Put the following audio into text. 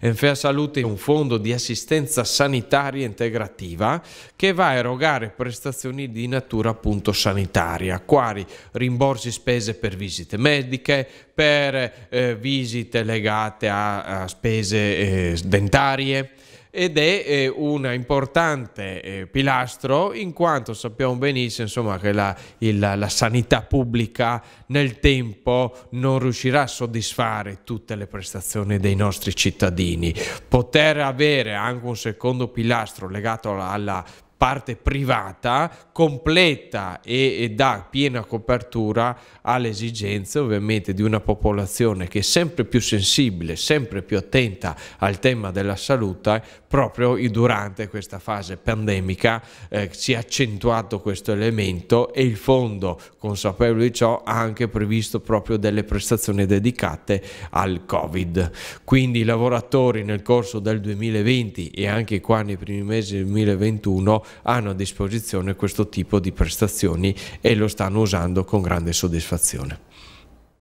Enfer Salute è un fondo di assistenza sanitaria integrativa che va a erogare prestazioni di natura appunto sanitaria, quali rimborsi spese per visite mediche, per eh, visite legate a, a spese eh, dentarie, ed è eh, un importante eh, pilastro in quanto sappiamo benissimo insomma, che la, il, la, sanità pubblica nel tempo non riuscirà a soddisfare tutte le prestazioni dei nostri cittadini. Poter avere anche un secondo pilastro legato alla, alla parte privata completa e, e dà piena copertura alle esigenze ovviamente di una popolazione che è sempre più sensibile, sempre più attenta al tema della salute eh, proprio durante questa fase pandemica eh, si è accentuato questo elemento e il fondo consapevole di ciò ha anche previsto proprio delle prestazioni dedicate al covid quindi i lavoratori nel corso del 2020 e anche qua nei primi mesi del 2021 hanno a disposizione questo tipo di prestazioni e lo stanno usando con grande soddisfazione.